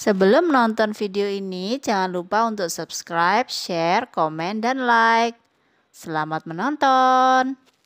Sebelum nonton video ini, jangan lupa untuk subscribe, share, komen, dan like. Selamat menonton!